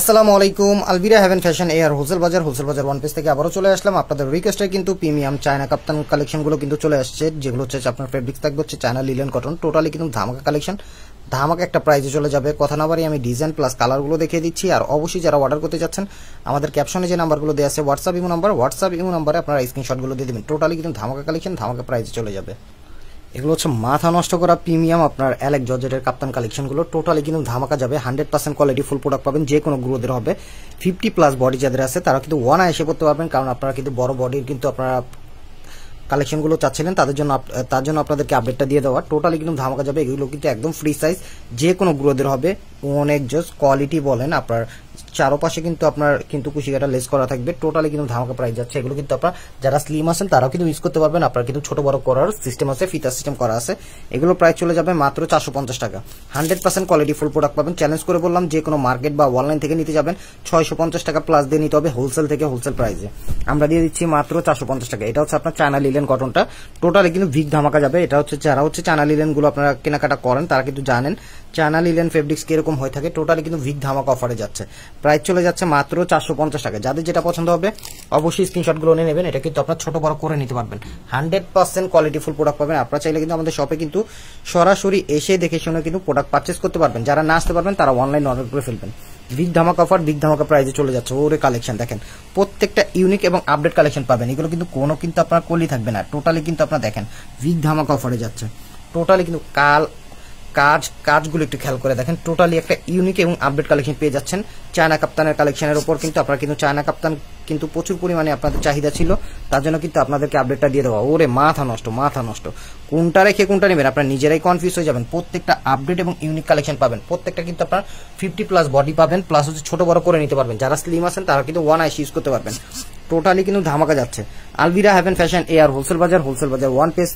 আসসালামু আলাইকুম Albira haven fashion এয়ার হোলসেল বাজার হোলসেল বাজার ওয়ান পেজ থেকে আবারও চলে আসলাম আপনাদের রিকোয়েস্টে কিন্তু প্রিমিয়াম চায়না কাপ্তান কালেকশনগুলো কিন্তু চলে আসছে যেগুলো হচ্ছে আপনার ফেব্রিক্স থাকবে হচ্ছে চায়না লিলেন কটন টোটালি কিন্তু ধামাকা কালেকশন ধামাকা একটা প্রাইজে চলে যাবে কথা না বাড়ি আমি ডিজাইন প্লাস কালারগুলো দেখিয়ে দিচ্ছি আর অবশ্যই যারা অর্ডার করতে যাচ্ছেন আমাদের ক্যাপশনে যে নাম্বারগুলো দেওয়া আছে WhatsApp imo number WhatsApp imo নাম্বারে আপনারা স্ক্রিনশটগুলো দিয়ে দেবেন টোটালি কিন্তু ধামাকা কালেকশন ধামাকা প্রাইজে চলে যাবে এগুলো হচ্ছে মাথা নষ্ট করা প্রিমিয়াম আপনার অ্যালেক জর্জেটের কাপ্তান কালেকশনগুলো টোটালি কিন্তু ধামাকা যাবে hundred percent quality full product পাবেন যে কোনো গ্রোদের হবে ফিফটি প্লাস বডি যাদের আছে তারা কিন্তু ওয়ান আইসে করতে পারবেন কারণ আপনারা কিন্তু বড় বডির কিন্তু আপনারা কালেকশনগুলো চাচ্ছিলেন তাদের জন্য তার জন্য আপনাদেরকে আপডেটটা দিয়ে দেওয়া টোটালি কিন্তু ধামাকা যাবে এগুলো কিন্তু একদম ফ্রি সাইজ যে কোনো গ্রোদের হবে অনেক জাস্ট কোয়ালিটি বলেন আপনার চারোপাশে কিন্তু আপনার কিন্তু কুশিকাটা লেস করা থাকবে টোটালি কিন্তু ধামাকা প্রাইস যাচ্ছে এগুলো কিন্তু আপনার যারা স্লিম আছেন তারাও কিন্তু ইউজ করতে পারবেন আপনার কিন্তু ছোট বড় করার সিস্টেম আছে ফিতা সিস্টেম করা আছে এগুলো প্রাইস চলে যাবে মাত্র চারশো পঞ্চাশ টাকা hundred percent quality full product পাবেন চ্যালেঞ্জ করে বললাম যে কোনো মার্কেট বা অনলাইন থেকে নিতে যাবেন ছয়শো পঞ্চাশ টাকা প্লাস দিয়ে নিতে হবে হোলসেল থেকে হোলসেল প্রাইসে আমরা দিয়ে দিচ্ছি মাত্র চারশো পঞ্চাশ টাকা এটা হচ্ছে আপনার চায়না লিলেন কটনটা টোটালি কিন্তু ভিক ধামাকা যাবে এটা হচ্ছে যারা হচ্ছে চায়না লিলেনগুলো আপনারা কেনাকাটা করেন তারা কিন্তু জানেন চায়না লিলেন ফেব্রিক্স কিরকম এরকম হয়ে থাকে টোটালি কিন্তু ভিগ ধামাক অফারে যাচ্ছে প্রাইস চলে যাচ্ছে মাত্র চারশো পঞ্চাশ টাকা যাদের যেটা পছন্দ হবে অবশ্যই স্ক্রিনশটগুলো নিয়ে নেবেন এটা কিন্তু আপনার ছোট বড় করে নিতে পারবেন হান্ড্রেড পার্সেন্ট কোয়ালিটিফুল প্রোডাক্ট পাবেন আপনারা চাইলে কিন্তু আমাদের শপে কিন্তু সরাসরি এসে দেখে শুনে কিন্তু প্রোডাক্ট পারচেস করতে পারবেন যারা না আসতে পারবেন তারা অনলাইন অর্ডার করে ফেলবেন বিগ ধামাক অফার বিগ ধামাকা প্রাইজে চলে যাচ্ছে ওরে কালেকশন দেখেন প্রত্যেকটা ইউনিক এবং আপডেট কালেকশন পাবেন এগুলো কিন্তু কোনো কিন্তু আপনার কলি থাকবে না টোটালি কিন্তু আপনার দেখেন বিগ ধামাক অফারে যাচ্ছে টোটালি কিন্তু কাল কাজ কাজগুলো একটু খেয়াল করে দেখেন টোটালি একটা ইউনিক এবং আপডেট কালেকশন পেয়ে যাচ্ছেন চায়না কাপ্তানের কালেকশনের ওপর কিন্তু আপনারা কিন্তু চায়না কাপ্তান কিন্তু প্রচুর পরিমাণে আপনাদের চাহিদা ছিল তার জন্য কিন্তু আপনাদেরকে আপডেটটা দিয়ে দেওয়া ওরে মাথা নষ্ট মাথা নষ্ট কোনটা রেখে কোনটা নেবেন আপনার নিজেরাই কনফিউজ হয়ে যাবেন প্রত্যেকটা আপডেট এবং ইউনিক কালেকশন পাবেন প্রত্যেকটা কিন্তু আপনার ফিফটি প্লাস বডি পাবেন প্লাস হচ্ছে ছোট বড় করে নিতে পারবেন যারা স্লিম আছেন তারা কিন্তু ওয়ান আইস ইউজ করতে পারবেন টোটালি কিন্তু ধামাকা যাচ্ছে আলবিরা হ্যাভেন ফ্যাশন এয়ার হোলসেল বাজার হোলসেল বাজার ওয়ান পেস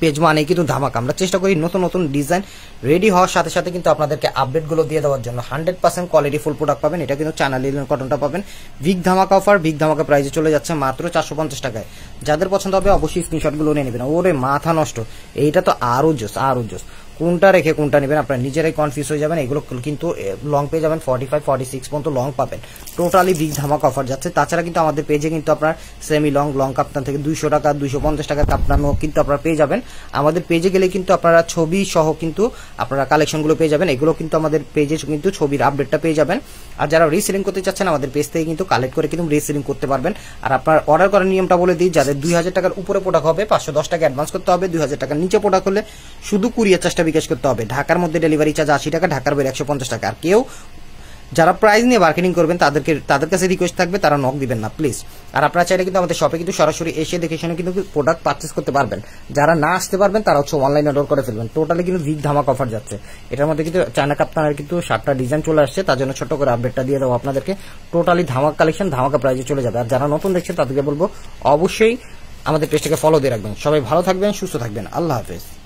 পেজ মানে কিন্তু ধামাক আমরা চেষ্টা করি নতুন নতুন ডিজাইন রেডি হওয়ার সাথে সাথে কিন্তু আপনাদেরকে আপডেটগুলো দিয়ে দেওয়ার জন্য hundred percent quality full product পাবেন এটা কিন্তু চ্যানেল লিলেন কটনটা পাবেন বিগ ধামাকা অফার বিগ ধামাকা প্রাইসে চলে যাচ্ছে মাত্র চারশো পঞ্চাশ টাকায় যাদের পছন্দ হবে অবশ্যই স্ক্রিনশটগুলো নিয়ে নেবেন ওরে মাথা নষ্ট এইটা তো আরও জোস আরও জোস কোনটা রেখে কোনটা নেবেন আপনার নিজেরাই কনফিউজ হয়ে যাবেন এগুলো কিন্তু লং পেয়ে যাবেন ফর্টি ফাইভ ফর্টি সিক্স পর্যন্ত লং পাবেন টোটালি বিগ ধামাক অফার যাচ্ছে তাছাড়া কিন্তু আমাদের পেজে কিন্তু আপনার সেমি লং লং কাপ্তান থেকে দুইশো টাকা দুইশো পঞ্চাশ টাকা কাপ্তানও কিন্তু আপনারা পেয়ে যাবেন আমাদের পেজে গেলে কিন্তু আপনারা ছবি সহ কিন্তু আপনারা কালেকশনগুলো পেয়ে যাবেন এগুলো কিন্তু আমাদের পেজে কিন্তু ছবির আপডেটটা পেয়ে যাবেন আর যারা রিসেলিং করতে চাচ্ছেন আমাদের পেজ থেকে কিন্তু কালেক্ট করে কিন্তু রিসেলিং করতে পারবেন আর আপনার অর্ডার করার নিয়মটা বলে দিই যাদের দুই হাজার টাকার উপরে প্রোডাক্ট হবে পাঁচশো দশ টাকা অ্যাডভান্স করতে হবে দুই হাজার টাকার নিচে প্রোডাক্ট হলে শুধু কুরিয়ার চেষ্টা বিকাশ করতে হবে ঢাকার মধ্যে ডেলিভারি চার্জ আশি টাকা ঢাকার বাইরে একশো পঞ্চাশ টাকা আর কেউ যারা প্রাইজ নিয়ে মার্কেটিং করবেন তাদেরকে তাদের কাছে রিকোয়েস্ট থাকবে তারা নক দিবেন না প্লিজ আর আপনারা চাইলে কিন্তু আমাদের শপে কিন্তু সরাসরি এসে দেখে শুনে কিন্তু প্রোডাক্ট পারচেস করতে পারবেন যারা না আসতে পারবেন তারা হচ্ছে অনলাইন অর্ডার করে ফেলবেন টোটালি কিন্তু ভিক ধামাক অফার যাচ্ছে এটার মধ্যে কিন্তু চায়না কাপ্তানের কিন্তু সাতটা ডিজাইন চলে আসছে তার জন্য ছোট করে আপডেটটা দিয়ে দেবো আপনাদেরকে টোটালি ধামাক কালেকশন ধামাকা প্রাইজে চলে যাবে আর যারা নতুন দেখছেন তাদেরকে বলবো অবশ্যই আমাদের পেজটাকে ফলো দিয়ে রাখবেন সবাই ভালো থাকবেন সুস্থ থাকবেন আল্লাহ হাফেজ